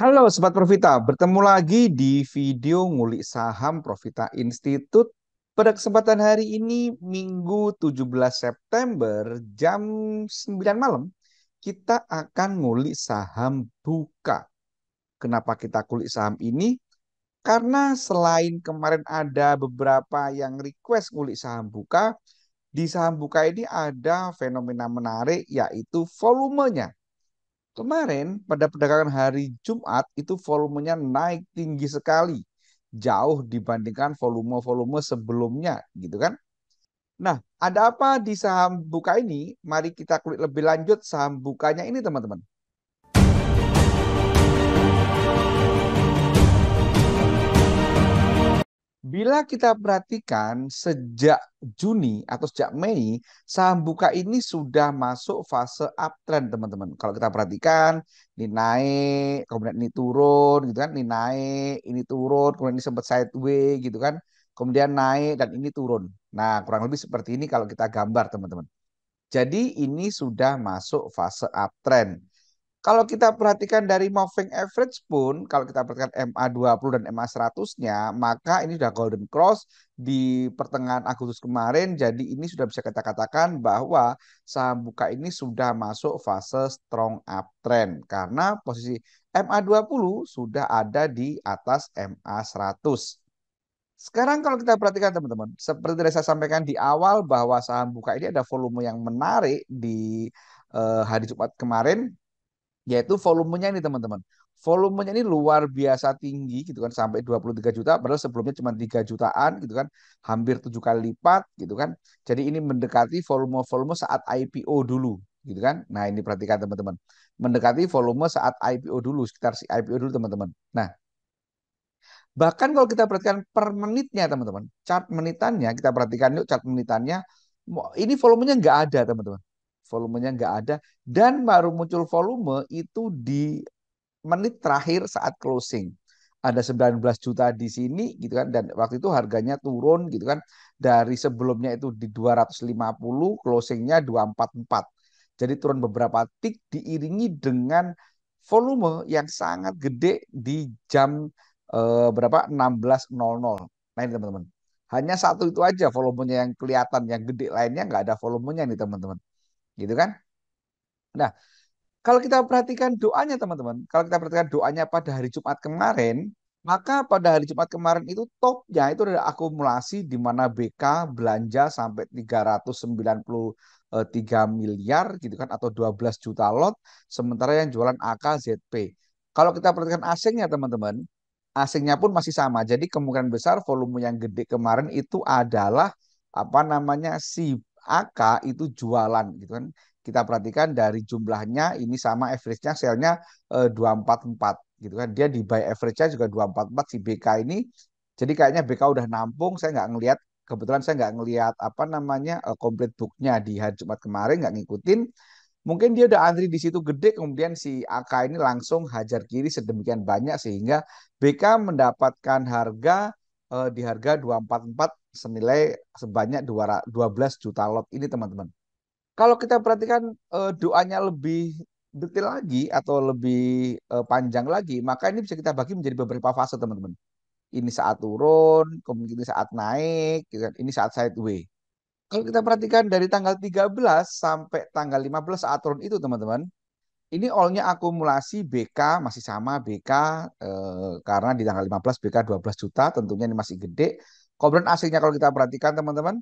Halo Sobat Profita, bertemu lagi di video ngulik saham Profita Institute. Pada kesempatan hari ini, Minggu 17 September jam 9 malam, kita akan ngulik saham buka. Kenapa kita kulik saham ini? Karena selain kemarin ada beberapa yang request ngulik saham buka, di saham buka ini ada fenomena menarik yaitu volumenya Kemarin pada perdagangan hari Jumat itu volumenya naik tinggi sekali. Jauh dibandingkan volume-volume sebelumnya gitu kan. Nah, ada apa di saham buka ini? Mari kita kulik lebih lanjut saham bukanya ini teman-teman. Bila kita perhatikan sejak Juni atau sejak Mei, saham buka ini sudah masuk fase uptrend teman-teman. Kalau kita perhatikan, ini naik, kemudian ini turun, gitu kan? Ini naik, ini turun, kemudian ini sempat sideways, gitu kan? Kemudian naik dan ini turun. Nah, kurang lebih seperti ini kalau kita gambar teman-teman. Jadi ini sudah masuk fase uptrend. Kalau kita perhatikan dari moving average pun, kalau kita perhatikan MA20 dan MA100-nya, maka ini sudah golden cross di pertengahan Agustus kemarin. Jadi ini sudah bisa kita katakan bahwa saham buka ini sudah masuk fase strong uptrend. Karena posisi MA20 sudah ada di atas MA100. Sekarang kalau kita perhatikan teman-teman, seperti yang saya sampaikan di awal bahwa saham buka ini ada volume yang menarik di eh, hari Jumat kemarin yaitu volumenya ini teman-teman. Volumenya ini luar biasa tinggi gitu kan sampai 23 juta padahal sebelumnya cuma 3 jutaan gitu kan, hampir 7 kali lipat gitu kan. Jadi ini mendekati volume-volume saat IPO dulu gitu kan. Nah, ini perhatikan teman-teman. Mendekati volume saat IPO dulu, sekitar si IPO dulu teman-teman. Nah, bahkan kalau kita perhatikan per menitnya teman-teman, chart menitannya kita perhatikan yuk chart menitannya ini volumenya nggak ada teman-teman volumenya nggak ada dan baru muncul volume itu di menit terakhir saat closing ada 19 juta di sini gitu kan dan waktu itu harganya turun gitu kan dari sebelumnya itu di 250 closingnya 244 jadi turun beberapa tik diiringi dengan volume yang sangat gede di jam eh, berapa 16.00 nah ini teman-teman hanya satu itu aja volumenya yang kelihatan yang gede lainnya nggak ada volumenya nih teman-teman Gitu kan? Nah, kalau kita perhatikan doanya teman-teman, kalau kita perhatikan doanya pada hari Jumat kemarin, maka pada hari Jumat kemarin itu topnya itu ada akumulasi di mana BK belanja sampai 393 miliar gitu kan atau 12 juta lot, sementara yang jualan AK Kalau kita perhatikan asingnya teman-teman, asingnya pun masih sama. Jadi kemungkinan besar volume yang gede kemarin itu adalah apa namanya si AK itu jualan gitu kan. Kita perhatikan dari jumlahnya ini sama average-nya selnya eh, 244 gitu kan. Dia di buy average-nya juga 244 si BK ini. Jadi kayaknya BK udah nampung, saya nggak ngelihat kebetulan saya nggak ngelihat apa namanya uh, complete booknya di hari Jumat kemarin nggak ngikutin mungkin dia udah antri di situ gede kemudian si AK ini langsung hajar kiri sedemikian banyak sehingga BK mendapatkan harga uh, di harga 244 senilai sebanyak 12 juta lot ini teman-teman. Kalau kita perhatikan eh, doanya lebih detail lagi atau lebih eh, panjang lagi, maka ini bisa kita bagi menjadi beberapa fase teman-teman. Ini saat turun, kemudian ini saat naik, gitu kan. ini saat sideways. Kalau kita perhatikan dari tanggal 13 sampai tanggal 15 saat turun itu teman-teman, ini all akumulasi BK masih sama BK eh, karena di tanggal 15 BK 12 juta tentunya ini masih gede Kemudian asingnya kalau kita perhatikan teman-teman,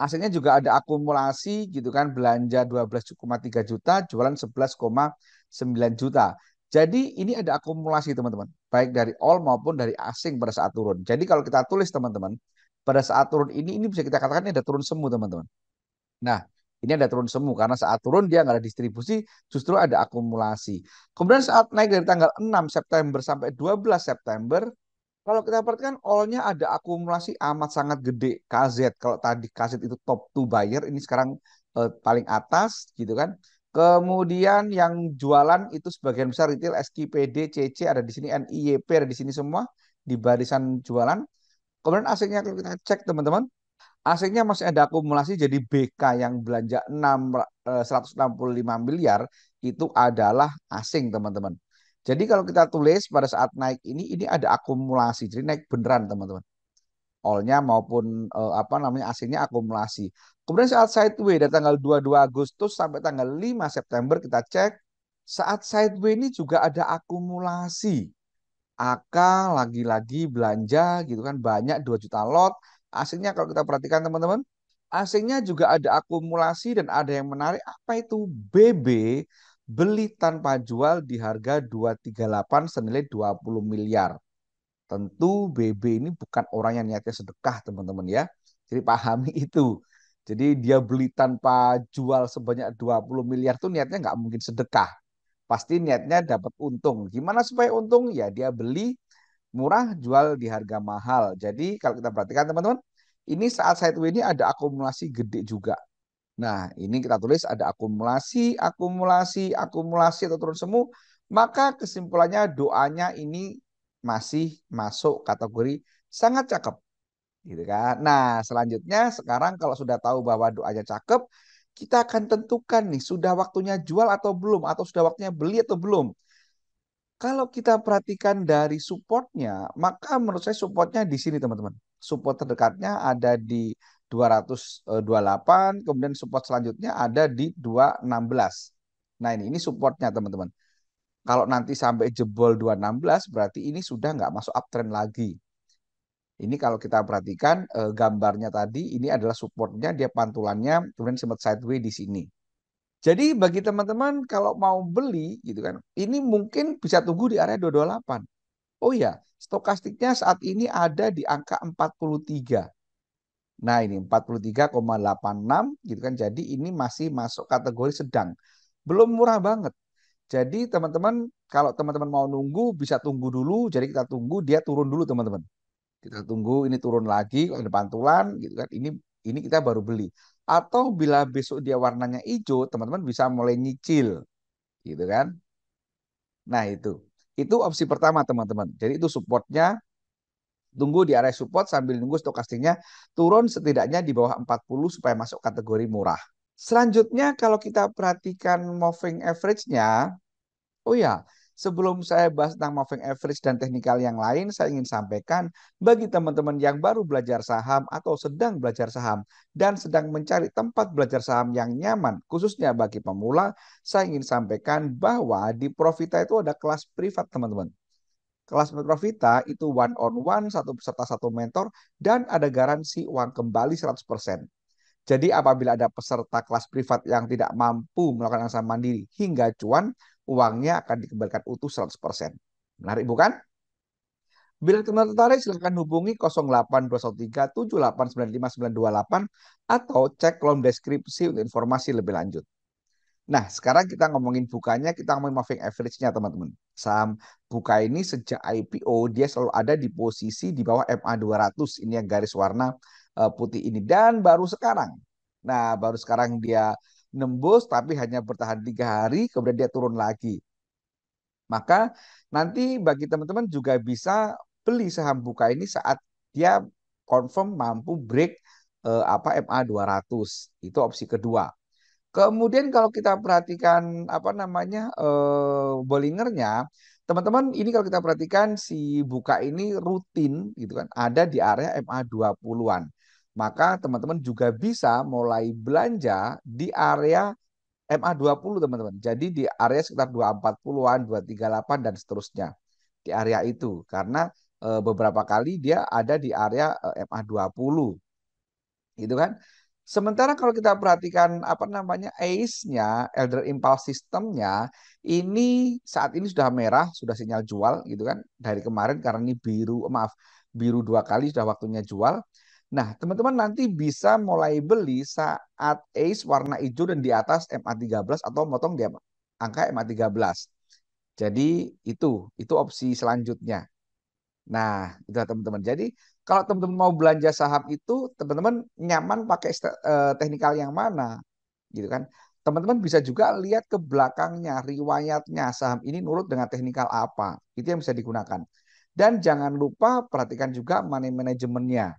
asingnya juga ada akumulasi gitu kan belanja 12,3 juta, jualan 11,9 juta. Jadi ini ada akumulasi teman-teman, baik dari all maupun dari asing pada saat turun. Jadi kalau kita tulis teman-teman, pada saat turun ini ini bisa kita katakan ini ada turun semu teman-teman. Nah, ini ada turun semu karena saat turun dia nggak ada distribusi, justru ada akumulasi. Kemudian saat naik dari tanggal 6 September sampai 12 September, kalau kita perhatikan all-nya ada akumulasi amat sangat gede KZ. Kalau tadi KZ itu top 2 buyer, ini sekarang uh, paling atas gitu kan. Kemudian yang jualan itu sebagian besar retail SKPD, CC ada di sini, NIYP ada di sini semua di barisan jualan. Kemudian asingnya kalau kita cek teman-teman, asingnya masih ada akumulasi jadi BK yang belanja 6, 165 eh, miliar itu adalah asing teman-teman. Jadi kalau kita tulis pada saat naik ini, ini ada akumulasi. Jadi naik beneran teman-teman. All-nya maupun uh, apa namanya aslinya akumulasi. Kemudian saat sideway dari tanggal 22 Agustus sampai tanggal 5 September kita cek. Saat sideway ini juga ada akumulasi. AK lagi-lagi belanja gitu kan banyak 2 juta lot. Aslinya kalau kita perhatikan teman-teman, asingnya juga ada akumulasi dan ada yang menarik apa itu BB beli tanpa jual di harga 238 senilai 20 miliar. Tentu BB ini bukan orang yang niatnya sedekah teman-teman ya. Jadi pahami itu. Jadi dia beli tanpa jual sebanyak 20 miliar tuh niatnya nggak mungkin sedekah. Pasti niatnya dapat untung. Gimana supaya untung? Ya dia beli murah jual di harga mahal. Jadi kalau kita perhatikan teman-teman, ini saat sideways ini ada akumulasi gede juga. Nah, ini kita tulis ada akumulasi, akumulasi, akumulasi atau turun semu, maka kesimpulannya doanya ini masih masuk kategori sangat cakep. Gitu kan? Nah, selanjutnya sekarang kalau sudah tahu bahwa doanya cakep, kita akan tentukan nih sudah waktunya jual atau belum atau sudah waktunya beli atau belum. Kalau kita perhatikan dari supportnya, maka menurut saya supportnya di sini teman-teman. Support terdekatnya ada di 228, eh, kemudian support selanjutnya ada di 216. Nah ini, ini supportnya teman-teman. Kalau nanti sampai jebol 216 berarti ini sudah nggak masuk uptrend lagi. Ini kalau kita perhatikan eh, gambarnya tadi ini adalah supportnya dia pantulannya kemudian sempat sideways di sini. Jadi bagi teman-teman kalau mau beli gitu kan ini mungkin bisa tunggu di area 228. Oh ya, stokastiknya saat ini ada di angka 43. Nah, ini 43,86 gitu kan. Jadi ini masih masuk kategori sedang. Belum murah banget. Jadi teman-teman kalau teman-teman mau nunggu bisa tunggu dulu. Jadi kita tunggu dia turun dulu teman-teman. Kita tunggu ini turun lagi kalau ada pantulan gitu kan. Ini ini kita baru beli. Atau bila besok dia warnanya hijau, teman-teman bisa mulai nyicil. Gitu kan. Nah, itu. Itu opsi pertama teman-teman. Jadi itu supportnya tunggu di area support sambil nunggu stokastiknya turun setidaknya di bawah 40 supaya masuk kategori murah. Selanjutnya kalau kita perhatikan moving average-nya, oh ya, Sebelum saya bahas tentang moving average dan teknikal yang lain, saya ingin sampaikan bagi teman-teman yang baru belajar saham atau sedang belajar saham dan sedang mencari tempat belajar saham yang nyaman, khususnya bagi pemula, saya ingin sampaikan bahwa di Profita itu ada kelas privat, teman-teman. Kelas Mentor Vita itu one on hmm. one, satu peserta satu mentor, dan ada garansi uang kembali 100%. Jadi apabila ada peserta kelas privat yang tidak mampu melakukan anggaran mandiri hingga cuan, uangnya akan dikembalikan utuh 100%. Menarik bukan? Bila teman tertarik silahkan hubungi 08213789598 atau cek kolom deskripsi untuk informasi lebih lanjut. Nah, sekarang kita ngomongin bukanya, kita ngomongin moving average-nya, teman-teman. Saham buka ini sejak IPO dia selalu ada di posisi di bawah MA 200 ini yang garis warna eh, putih ini dan baru sekarang. Nah, baru sekarang dia nembus tapi hanya bertahan tiga hari kemudian dia turun lagi. Maka nanti bagi teman-teman juga bisa beli saham buka ini saat dia confirm mampu break eh, apa MA 200. Itu opsi kedua. Kemudian kalau kita perhatikan apa namanya eh, Bollingernya, teman-teman ini kalau kita perhatikan si buka ini rutin gitu kan ada di area MA 20-an. Maka teman-teman juga bisa mulai belanja di area MA 20 teman-teman. Jadi di area sekitar 240-an, 238 dan seterusnya. Di area itu karena e, beberapa kali dia ada di area e, MA 20. Gitu kan? Sementara kalau kita perhatikan apa namanya ACE-nya, Elder Impulse System-nya, ini saat ini sudah merah, sudah sinyal jual gitu kan dari kemarin karena ini biru, eh, maaf, biru dua kali sudah waktunya jual. Nah, teman-teman nanti bisa mulai beli saat ACE warna hijau dan di atas MA13 atau motong di angka MA13. Jadi itu, itu opsi selanjutnya. Nah, itu teman-teman. Jadi kalau teman-teman mau belanja saham itu teman-teman nyaman pakai eh, teknikal yang mana gitu kan teman-teman bisa juga lihat ke belakangnya riwayatnya saham ini nurut dengan teknikal apa itu yang bisa digunakan dan jangan lupa perhatikan juga money manajemennya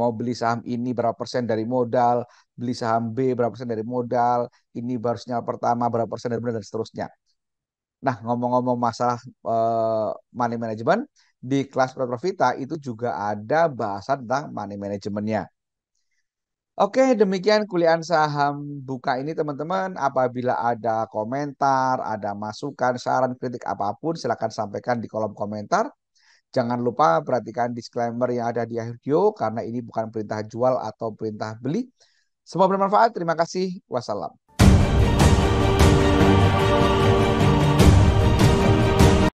mau beli saham ini berapa persen dari modal beli saham B berapa persen dari modal ini baru sinyal pertama berapa persen dari modal dan seterusnya Nah, ngomong-ngomong masalah uh, money management, di kelas Profita itu juga ada bahasan tentang money management-nya. Oke, demikian kuliah saham buka ini teman-teman. Apabila ada komentar, ada masukan, saran, kritik apapun, silakan sampaikan di kolom komentar. Jangan lupa perhatikan disclaimer yang ada di akhir video karena ini bukan perintah jual atau perintah beli. Semoga bermanfaat. Terima kasih. Wassalam.